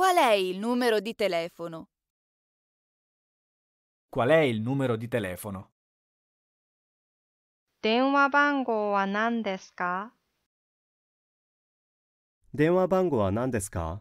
Qual è il numero di telefono? Qual è il numero di telefono? 電話番号は何ですか電話番号は何ですか